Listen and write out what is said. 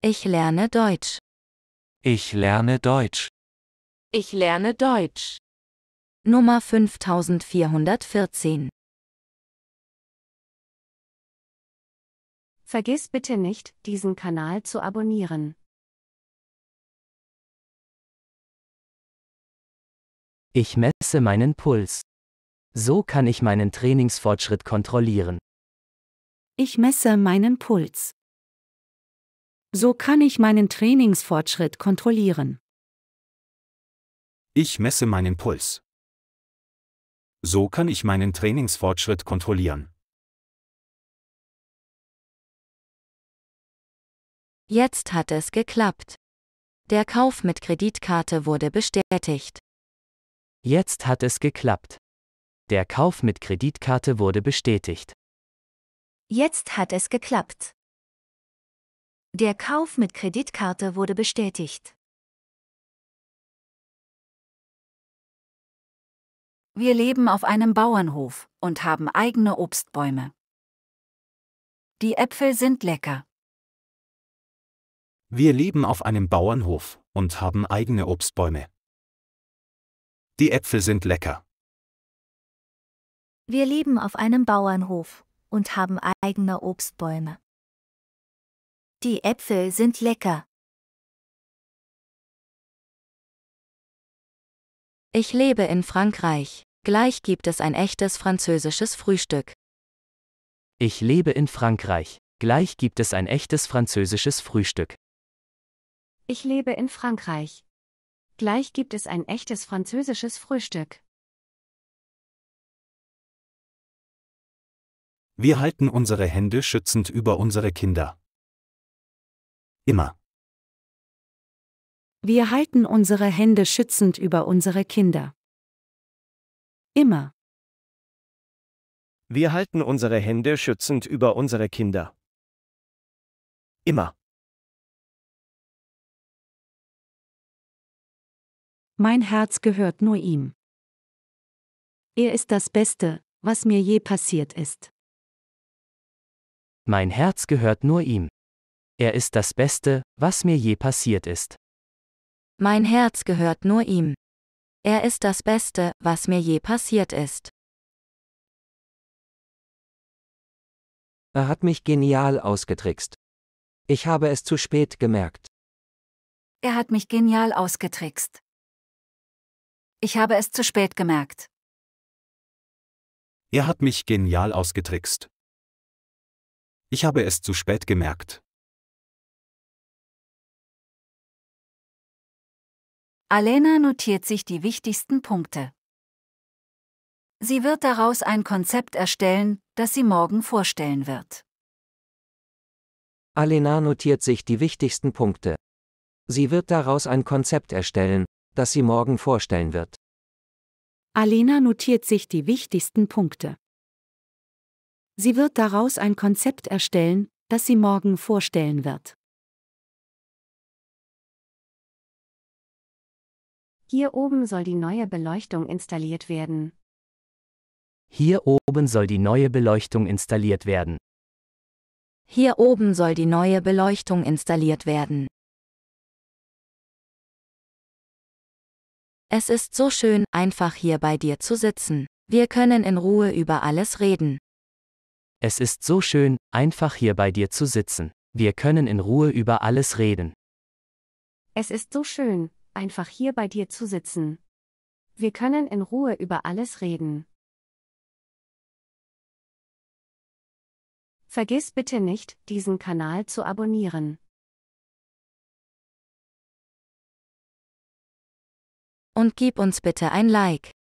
Ich lerne Deutsch. Ich lerne Deutsch. Ich lerne Deutsch. Nummer 5414. Vergiss bitte nicht, diesen Kanal zu abonnieren. Ich messe meinen Puls. So kann ich meinen Trainingsfortschritt kontrollieren. Ich messe meinen Puls. So kann ich meinen Trainingsfortschritt kontrollieren. Ich messe meinen Puls. So kann ich meinen Trainingsfortschritt kontrollieren. Jetzt hat es geklappt. Der Kauf mit Kreditkarte wurde bestätigt. Jetzt hat es geklappt. Der Kauf mit Kreditkarte wurde bestätigt. Jetzt hat es geklappt. Der Kauf mit Kreditkarte wurde bestätigt. Wir leben auf einem Bauernhof und haben eigene Obstbäume. Die Äpfel sind lecker. Wir leben auf einem Bauernhof und haben eigene Obstbäume. Die Äpfel sind lecker. Wir leben auf einem Bauernhof und haben eigene Obstbäume. Die Äpfel sind lecker. Ich lebe in Frankreich. Gleich gibt es ein echtes französisches Frühstück. Ich lebe in Frankreich. Gleich gibt es ein echtes französisches Frühstück. Ich lebe in Frankreich. Gleich gibt es ein echtes französisches Frühstück. Wir halten unsere Hände schützend über unsere Kinder. Immer. Wir halten unsere Hände schützend über unsere Kinder. Immer. Wir halten unsere Hände schützend über unsere Kinder. Immer. Mein Herz gehört nur ihm. Er ist das Beste, was mir je passiert ist. Mein Herz gehört nur ihm. Er ist das Beste, was mir je passiert ist. Mein Herz gehört nur ihm. Er ist das Beste, was mir je passiert ist. Er hat mich genial ausgetrickst. Ich habe es zu spät gemerkt. Er hat mich genial ausgetrickst. Ich habe es zu spät gemerkt. Er hat mich genial ausgetrickst. Ich habe es zu spät gemerkt. Alena notiert sich die wichtigsten Punkte. Sie wird daraus ein Konzept erstellen, das sie morgen vorstellen wird. Alena notiert sich die wichtigsten Punkte. Sie wird daraus ein Konzept erstellen, das sie morgen vorstellen wird. Alena notiert sich die wichtigsten Punkte. Sie wird daraus ein Konzept erstellen, das sie morgen vorstellen wird. Hier oben soll die neue Beleuchtung installiert werden. Hier oben soll die neue Beleuchtung installiert werden. Hier oben soll die neue Beleuchtung installiert werden. Es ist so schön, einfach hier bei dir zu sitzen. Wir können in Ruhe über alles reden. Es ist so schön, einfach hier bei dir zu sitzen. Wir können in Ruhe über alles reden. Es ist so schön, einfach hier bei dir zu sitzen. Wir können in Ruhe über alles reden. Vergiss bitte nicht, diesen Kanal zu abonnieren. Und gib uns bitte ein Like.